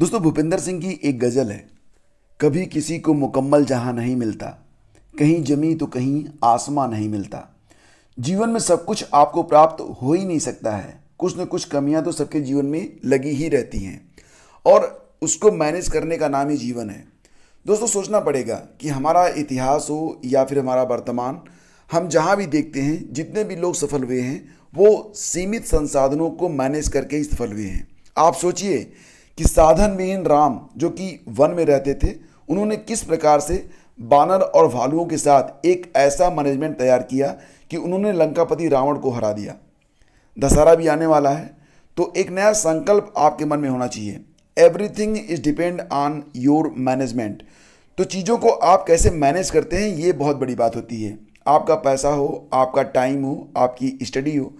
दोस्तों भूपेंद्र सिंह की एक गज़ल है कभी किसी को मुकम्मल जहाँ नहीं मिलता कहीं जमी तो कहीं आसमां नहीं मिलता जीवन में सब कुछ आपको प्राप्त हो ही नहीं सकता है कुछ न कुछ कमियां तो सबके जीवन में लगी ही रहती हैं और उसको मैनेज करने का नाम ही जीवन है दोस्तों सोचना पड़ेगा कि हमारा इतिहास हो या फिर हमारा वर्तमान हम जहाँ भी देखते हैं जितने भी लोग सफल हुए हैं वो सीमित संसाधनों को मैनेज करके ही सफल हुए हैं आप सोचिए कि साधन विहीन राम जो कि वन में रहते थे उन्होंने किस प्रकार से बानर और भालुओं के साथ एक ऐसा मैनेजमेंट तैयार किया कि उन्होंने लंकापति रावण को हरा दिया दशहरा भी आने वाला है तो एक नया संकल्प आपके मन में होना चाहिए everything is depend on your management तो चीज़ों को आप कैसे मैनेज करते हैं ये बहुत बड़ी बात होती है आपका पैसा हो आपका टाइम हो आपकी स्टडी हो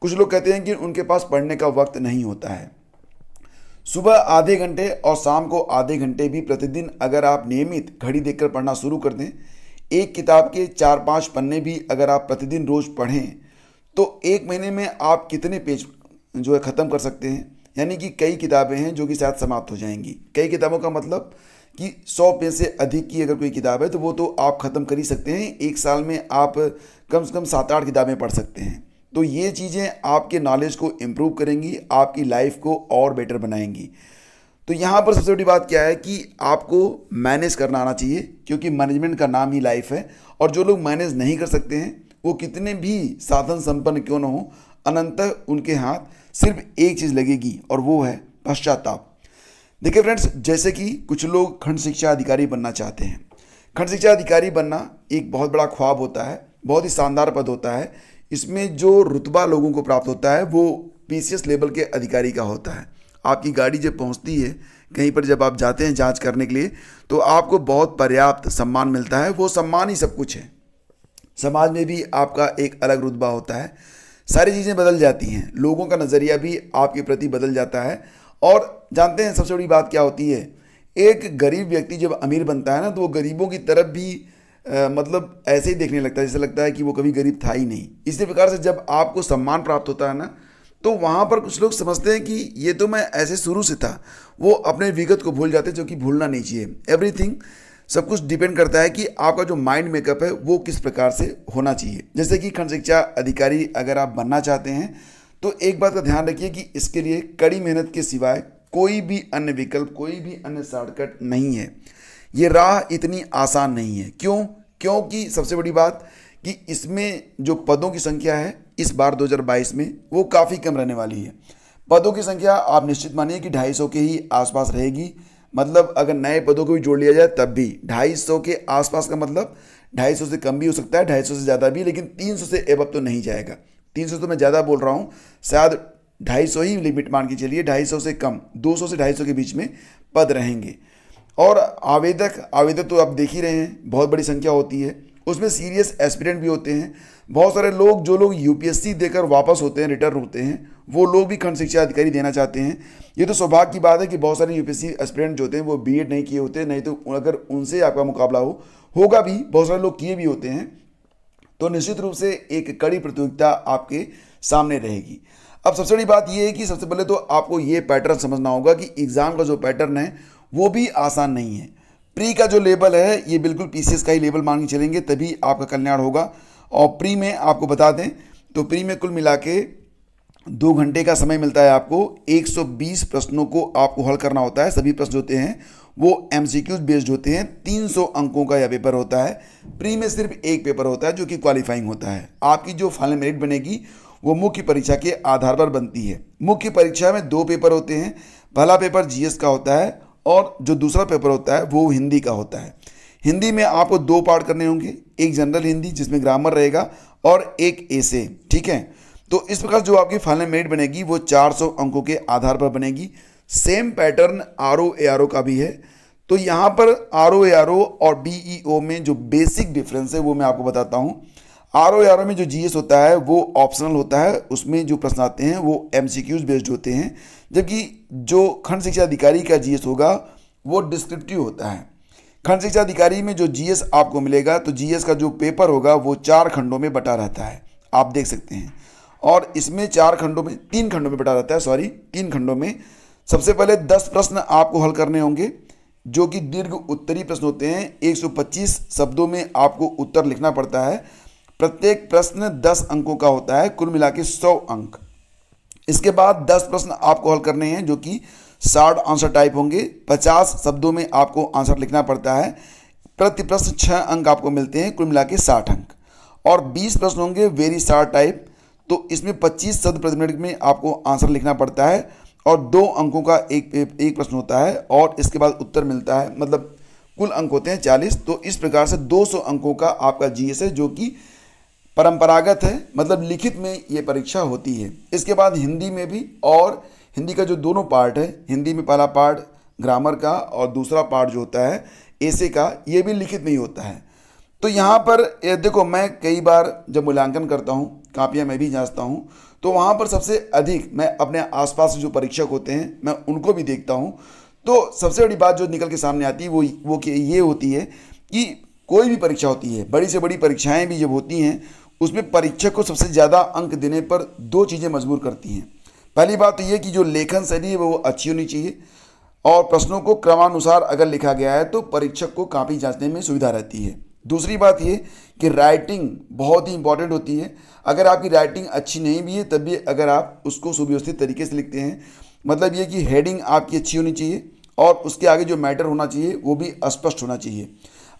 कुछ लोग कहते हैं कि उनके पास पढ़ने का वक्त नहीं होता है सुबह आधे घंटे और शाम को आधे घंटे भी प्रतिदिन अगर आप नियमित घड़ी देखकर पढ़ना शुरू कर दें एक किताब के चार पाँच पन्ने भी अगर आप प्रतिदिन रोज़ पढ़ें तो एक महीने में आप कितने पेज जो है ख़त्म कर सकते हैं यानी कि कई किताबें हैं जो कि शायद समाप्त हो जाएंगी कई किताबों का मतलब कि सौ पेज से अधिक की अगर कोई किताब है तो वो तो आप ख़त्म कर ही सकते हैं एक साल में आप कम से कम सात आठ किताबें पढ़ सकते हैं तो ये चीज़ें आपके नॉलेज को इम्प्रूव करेंगी आपकी लाइफ को और बेटर बनाएंगी तो यहाँ पर सबसे बड़ी बात क्या है कि आपको मैनेज करना आना चाहिए क्योंकि मैनेजमेंट का नाम ही लाइफ है और जो लोग मैनेज नहीं कर सकते हैं वो कितने भी साधन संपन्न क्यों ना हो अनंत उनके हाथ सिर्फ एक चीज़ लगेगी और वो है पश्चाताप देखिए फ्रेंड्स जैसे कि कुछ लोग खंड शिक्षा अधिकारी बनना चाहते हैं खंड शिक्षा अधिकारी बनना एक बहुत बड़ा ख्वाब होता है बहुत ही शानदार पद होता है इसमें जो रुतबा लोगों को प्राप्त होता है वो पीसीएस लेवल के अधिकारी का होता है आपकी गाड़ी जब पहुंचती है कहीं पर जब आप जाते हैं जांच करने के लिए तो आपको बहुत पर्याप्त सम्मान मिलता है वो सम्मान ही सब कुछ है समाज में भी आपका एक अलग रुतबा होता है सारी चीज़ें बदल जाती हैं लोगों का नज़रिया भी आपके प्रति बदल जाता है और जानते हैं सबसे बड़ी बात क्या होती है एक गरीब व्यक्ति जब अमीर बनता है ना तो वो गरीबों की तरफ भी आ, मतलब ऐसे ही देखने लगता है जैसे लगता है कि वो कभी गरीब था ही नहीं इसी प्रकार से जब आपको सम्मान प्राप्त होता है ना तो वहाँ पर कुछ लोग समझते हैं कि ये तो मैं ऐसे शुरू से था वो अपने विगत को भूल जाते हैं जो कि भूलना नहीं चाहिए एवरीथिंग सब कुछ डिपेंड करता है कि आपका जो माइंड मेकअप है वो किस प्रकार से होना चाहिए जैसे कि खंड शिक्षा अधिकारी अगर आप बनना चाहते हैं तो एक बात का ध्यान रखिए कि इसके लिए कड़ी मेहनत के सिवाय कोई भी अन्य विकल्प कोई भी अन्य शॉर्टकट नहीं है ये राह इतनी आसान नहीं है क्यों क्योंकि सबसे बड़ी बात कि इसमें जो पदों की संख्या है इस बार 2022 में वो काफ़ी कम रहने वाली है पदों की संख्या आप निश्चित मानिए कि ढाई के ही आसपास रहेगी मतलब अगर नए पदों को भी जोड़ लिया जाए तब भी ढाई के आसपास का मतलब ढाई से कम भी हो सकता है ढाई से ज़्यादा भी लेकिन तीन से एब तो नहीं जाएगा तीन तो मैं ज़्यादा बोल रहा हूँ शायद ढाई ही लिमिट मान के चलिए ढाई से कम दो से ढाई के बीच में पद रहेंगे और आवेदक आवेदक तो आप देख ही रहे हैं बहुत बड़ी संख्या होती है उसमें सीरियस एस्पिरेंट भी होते हैं बहुत सारे लोग जो लोग यूपीएससी देकर वापस होते हैं रिटर्न होते हैं वो लोग भी खंड शिक्षा अधिकारी देना चाहते हैं ये तो सौभाग्य की बात है कि बहुत सारे यूपीएससी एस्पिरेंट जो होते हैं वो बीएड नहीं किए होते नहीं तो अगर उनसे आपका मुकाबला हो होगा भी बहुत सारे लोग किए भी होते हैं तो निश्चित रूप से एक कड़ी प्रतियोगिता आपके सामने रहेगी अब सबसे बड़ी बात यह है कि सबसे पहले तो आपको ये पैटर्न समझना होगा कि एग्ज़ाम का जो पैटर्न है वो भी आसान नहीं है प्री का जो लेबल है ये बिल्कुल पीसीएस का ही लेबल मांग चलेंगे तभी आपका कल्याण होगा और प्री में आपको बता दें तो प्री में कुल मिला के दो घंटे का समय मिलता है आपको 120 प्रश्नों को आपको हल करना होता है सभी प्रश्न होते हैं वो एम बेस्ड होते हैं 300 अंकों का यह पेपर होता है प्री में सिर्फ एक पेपर होता है जो कि क्वालिफाइंग होता है आपकी जो फाइनल मेरिट बनेगी वो मुख्य परीक्षा के आधार पर बनती है मुख्य परीक्षा में दो पेपर होते हैं पहला पेपर जीएस का होता है और जो दूसरा पेपर होता है वो हिंदी का होता है हिंदी में आपको दो पार्ट करने होंगे एक जनरल हिंदी जिसमें ग्रामर रहेगा और एक ऐसे ठीक है तो इस प्रकार जो आपकी फाइनल मेड बनेगी वो 400 अंकों के आधार पर बनेगी same pattern R O A R O का भी है तो यहाँ पर आर ओ ए आर ओ और बी ई ओ में जो बेसिक डिफरेंस है वो मैं आपको बताता हूँ आर ओ ए आर ओ में जो जी एस होता है वो ऑप्शनल होता है उसमें जो प्रश्न आते हैं वो एम सी क्यूज बेस्ड होते हैं जबकि जो खंड शिक्षा अधिकारी का जीएस होगा वो डिस्क्रिप्टिव होता है खंड शिक्षा अधिकारी में जो जीएस आपको मिलेगा तो जीएस का जो पेपर होगा वो चार खंडों में बटा रहता है आप देख सकते हैं और इसमें चार खंडों में तीन खंडों में बटा रहता है सॉरी तीन खंडों में सबसे पहले दस प्रश्न आपको हल करने होंगे जो कि दीर्घ उत्तरी प्रश्न होते हैं 125 शब्दों में आपको उत्तर लिखना पड़ता है प्रत्येक प्रश्न 10 अंकों का होता है कुल मिला के सौ अंक इसके बाद दस प्रश्न आपको हल करने हैं जो कि शार्ट आंसर टाइप होंगे पचास शब्दों में आपको आंसर लिखना पड़ता है प्रति प्रश्न छः अंक आपको मिलते हैं कुल मिला के साठ अंक और बीस प्रश्न होंगे वेरी शार्ट टाइप तो इसमें पच्चीस शब्द प्रति मिनट में आपको आंसर लिखना पड़ता है और दो अंकों का एक एक प्रश्न होता है और इसके बाद उत्तर मिलता है मतलब कुल अंक होते हैं चालीस तो इस प्रकार से दो सौ अंकों का आपका जी है जो कि परंपरागत है मतलब लिखित में ये परीक्षा होती है इसके बाद हिंदी में भी और हिंदी का जो दोनों पार्ट है हिंदी में पहला पार्ट ग्रामर का और दूसरा पार्ट जो होता है ऐसे का ये भी लिखित में ही होता है तो यहाँ पर देखो मैं कई बार जब मूल्यांकन करता हूँ कापियाँ मैं भी जांचता हूँ तो वहाँ पर सबसे अधिक मैं अपने आसपास जो परीक्षक होते हैं मैं उनको भी देखता हूँ तो सबसे बड़ी बात जो निकल के सामने आती है वो वो ये होती है कि कोई भी परीक्षा होती है बड़ी से बड़ी परीक्षाएं भी जब होती हैं उसमें परीक्षक को सबसे ज़्यादा अंक देने पर दो चीज़ें मजबूर करती हैं पहली बात तो ये कि जो लेखन शैली है वो अच्छी होनी चाहिए और प्रश्नों को क्रमानुसार अगर लिखा गया है तो परीक्षक को कापी जांचने में सुविधा रहती है दूसरी बात ये कि राइटिंग बहुत ही इंपॉर्टेंट होती है अगर आपकी राइटिंग अच्छी नहीं भी है तब भी अगर आप उसको सुव्यवस्थित तरीके से लिखते हैं मतलब ये कि हेडिंग आपकी अच्छी होनी चाहिए और उसके आगे जो मैटर होना चाहिए वो भी स्पष्ट होना चाहिए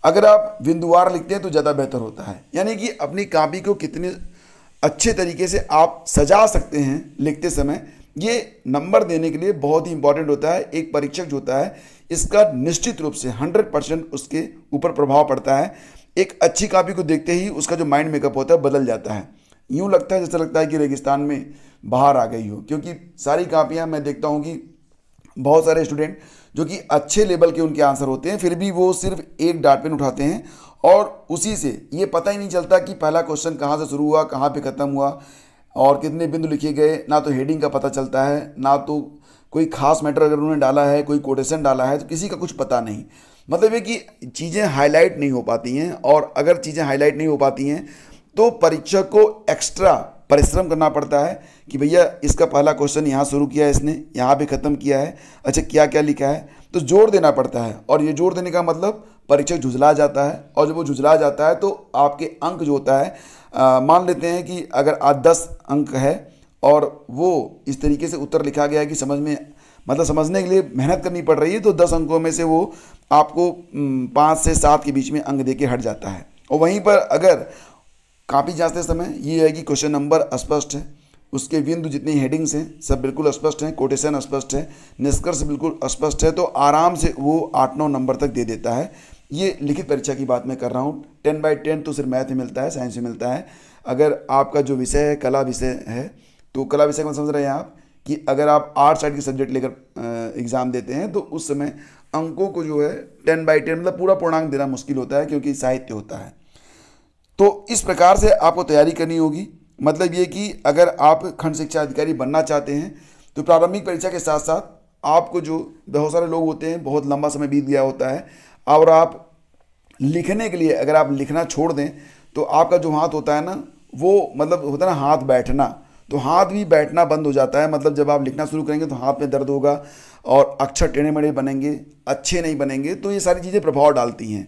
अगर आप बिंदुवार लिखते हैं तो ज़्यादा बेहतर होता है यानी कि अपनी कापी को कितने अच्छे तरीके से आप सजा सकते हैं लिखते समय ये नंबर देने के लिए बहुत ही इंपॉर्टेंट होता है एक परीक्षक जो होता है इसका निश्चित रूप से हंड्रेड परसेंट उसके ऊपर प्रभाव पड़ता है एक अच्छी कापी को देखते ही उसका जो माइंड मेकअप होता है बदल जाता है यूँ लगता है जैसा लगता है कि रेगिस्तान में बाहर आ गई हो क्योंकि सारी कापियाँ मैं देखता हूँ कि बहुत सारे स्टूडेंट जो कि अच्छे लेवल के उनके आंसर होते हैं फिर भी वो सिर्फ एक डाट पेन उठाते हैं और उसी से ये पता ही नहीं चलता कि पहला क्वेश्चन कहाँ से शुरू हुआ कहाँ पे ख़त्म हुआ और कितने बिंदु लिखे गए ना तो हेडिंग का पता चलता है ना तो कोई खास मैटर अगर उन्होंने डाला है कोई कोटेशन डाला है तो किसी का कुछ पता नहीं मतलब ये कि चीज़ें हाईलाइट नहीं हो पाती हैं और अगर चीज़ें हाईलाइट नहीं हो पाती हैं तो परीक्षक को एक्स्ट्रा परिश्रम करना पड़ता है कि भैया इसका पहला क्वेश्चन यहाँ शुरू किया है इसने यहाँ भी ख़त्म किया है अच्छा क्या क्या लिखा है तो जोर देना पड़ता है और ये जोर देने का मतलब परीक्षक झुझला जाता है और जब वो झुझला जाता है तो आपके अंक जो होता है मान लेते हैं कि अगर आज दस अंक है और वो इस तरीके से उत्तर लिखा गया है कि समझ में मतलब समझने के लिए मेहनत करनी पड़ रही है तो दस अंकों में से वो आपको पाँच से सात के बीच में अंक दे के हट जाता है और वहीं पर अगर कापी जाते समय ये है कि क्वेश्चन नंबर स्पष्ट है उसके बिंदु जितनी हेडिंग्स हैं सब बिल्कुल स्पष्ट हैं कोटेशन स्पष्ट है निष्कर्ष बिल्कुल स्पष्ट है तो आराम से वो आठ नौ नंबर तक दे देता है ये लिखित परीक्षा की बात मैं कर रहा हूँ टेन बाई टेन तो सिर्फ मैथ में मिलता है साइंस में मिलता है अगर आपका जो विषय है कला विषय है तो कला विषय को समझ रहे हैं आप कि अगर आप आर्ट साइड के सब्जेक्ट लेकर एग्ज़ाम देते हैं तो उस समय अंकों को जो है टेन बाई टेन मतलब पूरा पूर्णांक देना मुश्किल होता है क्योंकि साहित्य होता है तो इस प्रकार से आपको तैयारी करनी होगी मतलब ये कि अगर आप खंड शिक्षा अधिकारी बनना चाहते हैं तो प्रारंभिक परीक्षा के साथ साथ आपको जो बहुत सारे लोग होते हैं बहुत लंबा समय बीत गया होता है और आप लिखने के लिए अगर आप लिखना छोड़ दें तो आपका जो हाथ होता है ना वो मतलब होता है ना हाथ बैठना तो हाथ भी बैठना बंद हो जाता है मतलब जब आप लिखना शुरू करेंगे तो हाथ में दर्द होगा और अक्षर टेढ़े मेढ़े बनेंगे अच्छे नहीं बनेंगे तो ये सारी चीज़ें प्रभाव डालती हैं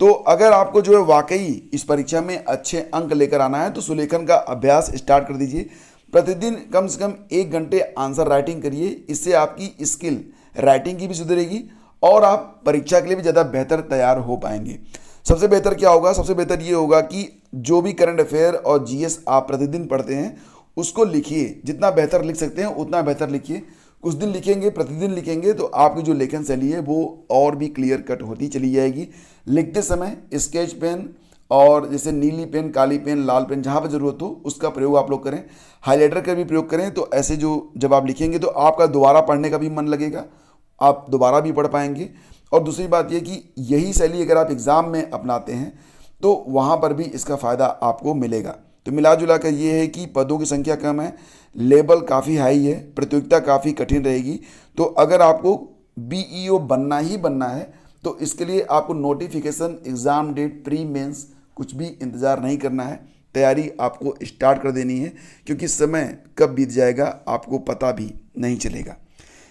तो अगर आपको जो है वाकई इस परीक्षा में अच्छे अंक लेकर आना है तो सुलेखन का अभ्यास स्टार्ट कर दीजिए प्रतिदिन कम से कम एक घंटे आंसर राइटिंग करिए इससे आपकी स्किल राइटिंग की भी सुधरेगी और आप परीक्षा के लिए भी ज़्यादा बेहतर तैयार हो पाएंगे सबसे बेहतर क्या होगा सबसे बेहतर ये होगा कि जो भी करंट अफेयर और जीएस आप प्रतिदिन पढ़ते हैं उसको लिखिए जितना बेहतर लिख सकते हैं उतना बेहतर लिखिए कुछ दिन लिखेंगे प्रतिदिन लिखेंगे तो आपकी जो लेखन शैली है वो और भी क्लियर कट होती चली जाएगी लिखते समय स्केच पेन और जैसे नीली पेन काली पेन लाल पेन जहाँ पर ज़रूरत हो उसका प्रयोग आप लोग करें हाईलाइटर का भी प्रयोग करें तो ऐसे जो जब आप लिखेंगे तो आपका दोबारा पढ़ने का भी मन लगेगा आप दोबारा भी पढ़ पाएंगे और दूसरी बात यह कि यही शैली अगर आप एग्ज़ाम में अपनाते हैं तो वहाँ पर भी इसका फ़ायदा आपको मिलेगा तो मिला जुला कर ये है कि पदों की संख्या कम है लेवल काफ़ी हाई है प्रतियोगिता काफ़ी कठिन रहेगी तो अगर आपको बी e बनना ही बनना है तो इसके लिए आपको notification exam date pre mains कुछ भी इंतज़ार नहीं करना है तैयारी आपको स्टार्ट कर देनी है क्योंकि समय कब बीत जाएगा आपको पता भी नहीं चलेगा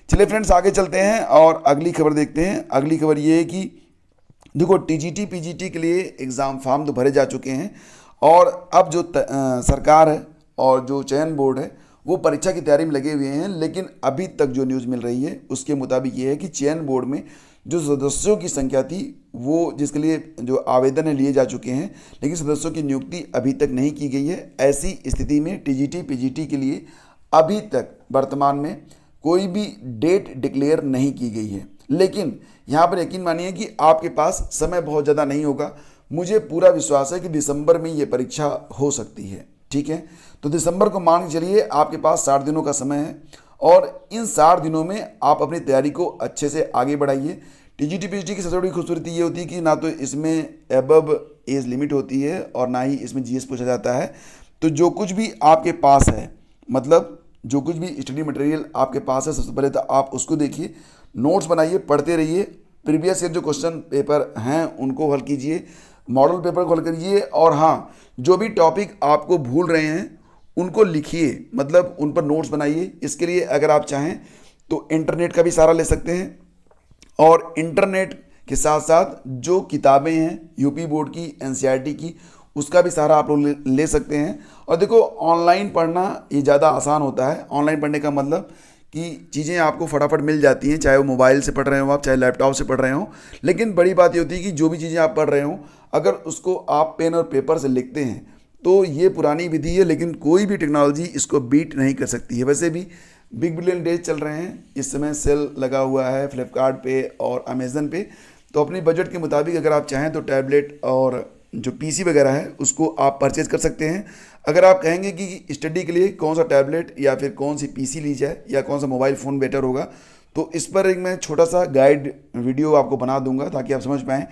चलिए फ्रेंड्स आगे चलते हैं और अगली खबर देखते हैं अगली खबर ये है कि देखो टी जी के लिए एग्ज़ाम फॉर्म तो भरे जा चुके हैं और अब जो त, आ, सरकार है और जो चयन बोर्ड है वो परीक्षा की तैयारी में लगे हुए हैं लेकिन अभी तक जो न्यूज़ मिल रही है उसके मुताबिक ये है कि चयन बोर्ड में जो सदस्यों की संख्या थी वो जिसके लिए जो आवेदन लिए जा चुके हैं लेकिन सदस्यों की नियुक्ति अभी तक नहीं की गई है ऐसी स्थिति में टीजीटी पीजीटी के लिए अभी तक वर्तमान में कोई भी डेट डिक्लेयर नहीं की गई है लेकिन यहाँ पर यकीन मानिए कि आपके पास समय बहुत ज़्यादा नहीं होगा मुझे पूरा विश्वास है कि दिसंबर में ये परीक्षा हो सकती है ठीक है तो दिसंबर को मान के चलिए आपके पास साठ दिनों का समय है और इन साठ दिनों में आप अपनी तैयारी को अच्छे से आगे बढ़ाइए टी जी टी की सबसे बड़ी खूबसूरती ये होती है कि ना तो इसमें एबब एज लिमिट होती है और ना ही इसमें जीएस पूछा जाता है तो जो कुछ भी आपके पास है मतलब जो कुछ भी स्टडी मटेरियल आपके पास है सबसे पहले तो आप उसको देखिए नोट्स बनाइए पढ़ते रहिए प्रीवियस ईयर जो क्वेश्चन पेपर हैं उनको हल कीजिए मॉडल पेपर खोल करिए और हाँ जो भी टॉपिक आपको भूल रहे हैं उनको लिखिए मतलब उन पर नोट्स बनाइए इसके लिए अगर आप चाहें तो इंटरनेट का भी सहारा ले सकते हैं और इंटरनेट के साथ साथ जो किताबें हैं यूपी बोर्ड की एन की उसका भी सहारा आप लोग ले सकते हैं और देखो ऑनलाइन पढ़ना ये ज़्यादा आसान होता है ऑनलाइन पढ़ने का मतलब कि चीज़ें आपको फटाफट मिल जाती हैं चाहे वो मोबाइल से पढ़ रहे हो आप चाहे लैपटॉप से पढ़ रहे हो लेकिन बड़ी बात ये होती है कि जो भी चीज़ें आप पढ़ रहे हो अगर उसको आप पेन और पेपर से लिखते हैं तो ये पुरानी विधि है लेकिन कोई भी टेक्नोलॉजी इसको बीट नहीं कर सकती है वैसे भी बिग बिलियन डेज चल रहे हैं इस समय सेल लगा हुआ है फ्लिपकार्ट पे और अमेज़न पे तो अपने बजट के मुताबिक अगर आप चाहें तो टैबलेट और जो पीसी वगैरह है उसको आप परचेज़ कर सकते हैं अगर आप कहेंगे कि स्टडी के लिए कौन सा टैबलेट या फिर कौन सी पीसी ली जाए या कौन सा मोबाइल फ़ोन बेटर होगा तो इस पर एक मैं छोटा सा गाइड वीडियो आपको बना दूंगा ताकि आप समझ पाएँ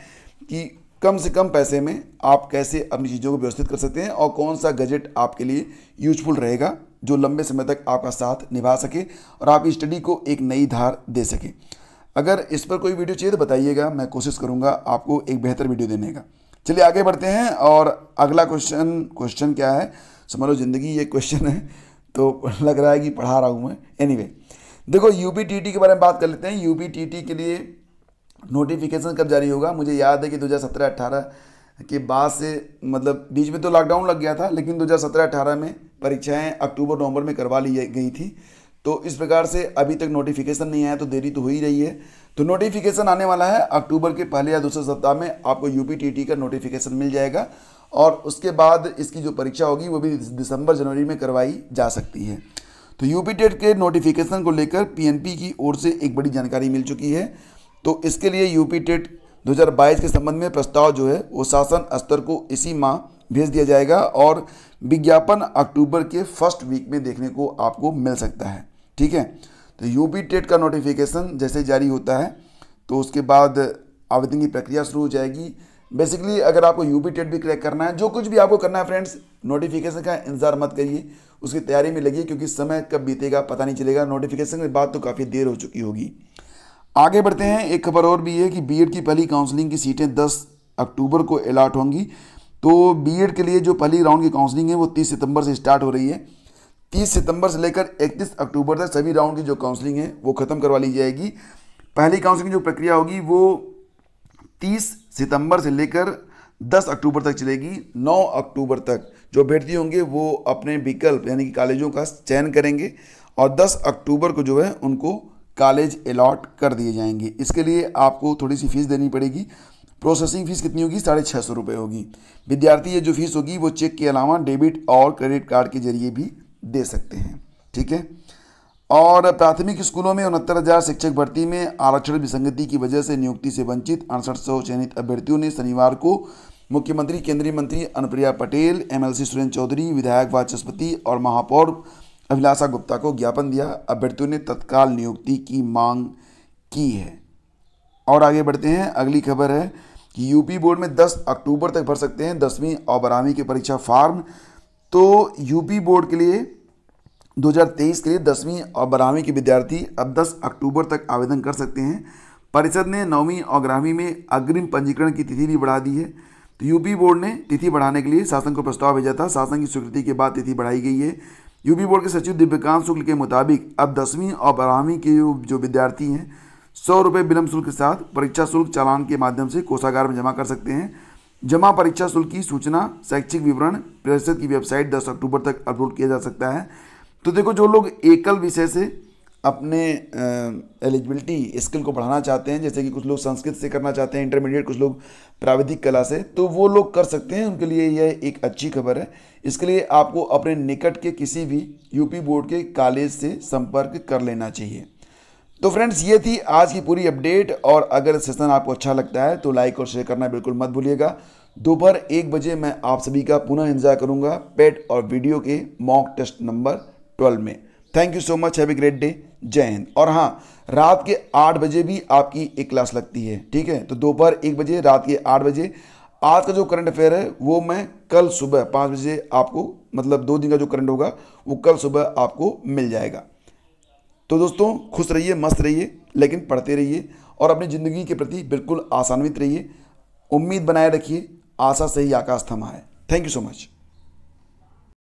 कि कम से कम पैसे में आप कैसे अपनी चीज़ों को व्यवस्थित कर सकते हैं और कौन सा गजट आपके लिए यूजफुल रहेगा जो लंबे समय तक आपका साथ निभा सके और आप स्टडी को एक नई धार दे सके अगर इस पर कोई वीडियो चाहिए तो बताइएगा मैं कोशिश करूँगा आपको एक बेहतर वीडियो देने का चलिए आगे बढ़ते हैं और अगला क्वेश्चन क्वेश्चन क्या है समझ लो जिंदगी ये क्वेश्चन है तो लग रहा है कि पढ़ा रहा हूँ मैं एनी anyway, देखो यू के बारे में बात कर लेते हैं यू के लिए नोटिफिकेशन कब जारी होगा मुझे याद है कि 2017-18 के बाद से मतलब बीच में तो लॉकडाउन लग गया था लेकिन 2017-18 में परीक्षाएं अक्टूबर नवंबर में करवा ली गई थी तो इस प्रकार से अभी तक नोटिफिकेशन नहीं आया तो देरी तो हो ही रही है तो नोटिफिकेशन आने वाला है अक्टूबर के पहले या दूसरे सप्ताह में आपको यूपीटीटी का नोटिफिकेशन मिल जाएगा और उसके बाद इसकी जो परीक्षा होगी वो भी दिसंबर जनवरी में करवाई जा सकती है तो यूपी टेट के नोटिफिकेशन को लेकर पीएनपी की ओर से एक बड़ी जानकारी मिल चुकी है तो इसके लिए यूपी टेट 2022 के संबंध में प्रस्ताव जो है वो शासन स्तर को इसी माह भेज दिया जाएगा और विज्ञापन अक्टूबर के फर्स्ट वीक में देखने को आपको मिल सकता है ठीक है तो यूपी टेट का नोटिफिकेशन जैसे जारी होता है तो उसके बाद आवेदन की प्रक्रिया शुरू हो जाएगी बेसिकली अगर आपको यूपी टेट भी क्रैक करना है जो कुछ भी आपको करना है फ्रेंड्स नोटिफिकेशन का इंतजार मत करिए उसकी तैयारी में लगी क्योंकि समय कब बीतेगा पता नहीं चलेगा नोटिफिकेशन के बाद तो काफ़ी देर हो चुकी होगी आगे बढ़ते हैं एक खबर और भी है कि बी की पहली काउंसलिंग की सीटें 10 अक्टूबर को अलाट होंगी तो बी के लिए जो पहली राउंड की काउंसलिंग है वो 30 सितंबर से स्टार्ट हो रही है तीस सितंबर से लेकर इकतीस अक्टूबर तक सभी राउंड की जो काउंसलिंग है वो ख़त्म करवा ली जाएगी पहली काउंसलिंग की जो प्रक्रिया होगी वो तीस सितंबर से लेकर दस अक्टूबर तक चलेगी नौ अक्टूबर तक जो अभ्यर्थी होंगे वो अपने विकल्प यानी कि कॉलेजों का चयन करेंगे और दस अक्टूबर को जो है उनको कॉलेज अलॉट कर दिए जाएंगे इसके लिए आपको थोड़ी सी फीस देनी पड़ेगी प्रोसेसिंग फीस कितनी होगी साढ़े छः सौ रुपये होगी विद्यार्थी ये जो फीस होगी वो चेक के अलावा डेबिट और क्रेडिट कार्ड के जरिए भी दे सकते हैं ठीक है और प्राथमिक स्कूलों में उनहत्तर हज़ार शिक्षक भर्ती में आरक्षण विसंगति की वजह से नियुक्ति से वंचित अड़सठ सौ चयनित अभ्यर्थियों ने शनिवार को मुख्यमंत्री केंद्रीय मंत्री अनुप्रिया पटेल एमएलसी सुरेंद्र चौधरी विधायक वाचस्पति और महापौर अभिलाषा गुप्ता को ज्ञापन दिया अभ्यर्थियों ने तत्काल नियुक्ति की मांग की है और आगे बढ़ते हैं अगली खबर है कि यूपी बोर्ड में दस अक्टूबर तक भर सकते हैं दसवीं और बारहवीं के परीक्षा फार्म तो यूपी बोर्ड के लिए 2023 के लिए दसवीं और बारहवीं के विद्यार्थी अब 10 अक्टूबर तक आवेदन कर सकते हैं परिषद ने नौवीं और ग्यारहवीं में अग्रिम पंजीकरण की तिथि भी बढ़ा दी है तो यूपी बोर्ड ने तिथि बढ़ाने के लिए शासन को प्रस्ताव भेजा था शासन की स्वीकृति के बाद तिथि बढ़ाई गई है यूपी बोर्ड के सचिव दिव्यकांत शुक्ल के मुताबिक अब दसवीं और बारहवीं के जो विद्यार्थी हैं सौ रुपये विलम्ब शुल्क के साथ परीक्षा शुल्क चालान के माध्यम से कोषागार में जमा कर सकते हैं जमा परीक्षा शुल्क की सूचना शैक्षिक विवरण परिषद की वेबसाइट 10 अक्टूबर तक अपलोड किया जा सकता है तो देखो जो लोग एकल विषय से अपने एलिजिबिलिटी स्किल को बढ़ाना चाहते हैं जैसे कि कुछ लोग संस्कृत से करना चाहते हैं इंटरमीडिएट कुछ लोग प्राविधिक कला से तो वो लोग कर सकते हैं उनके लिए यह एक अच्छी खबर है इसके लिए आपको अपने निकट के किसी भी यूपी बोर्ड के कॉलेज से संपर्क कर लेना चाहिए तो फ्रेंड्स ये थी आज की पूरी अपडेट और अगर सेशन आपको अच्छा लगता है तो लाइक और शेयर करना बिल्कुल मत भूलिएगा दोपहर एक बजे मैं आप सभी का पुनः इंतजार करूंगा पेट और वीडियो के मॉक टेस्ट नंबर ट्वेल्व में thank you so much have a great day जय हिंद और हाँ रात के आठ बजे भी आपकी एक क्लास लगती है ठीक है तो दोपहर एक बजे रात के आठ बजे आज का जो करंट अफेयर है वो मैं कल सुबह पाँच बजे आपको मतलब दो दिन का जो करंट होगा वो कल सुबह आपको मिल जाएगा तो दोस्तों खुश रहिए मस्त रहिए लेकिन पढ़ते रहिए और अपनी ज़िंदगी के प्रति बिल्कुल आसान्वित रहिए उम्मीद बनाए रखिए आशा से ही आकाश थमा है थैंक यू सो मच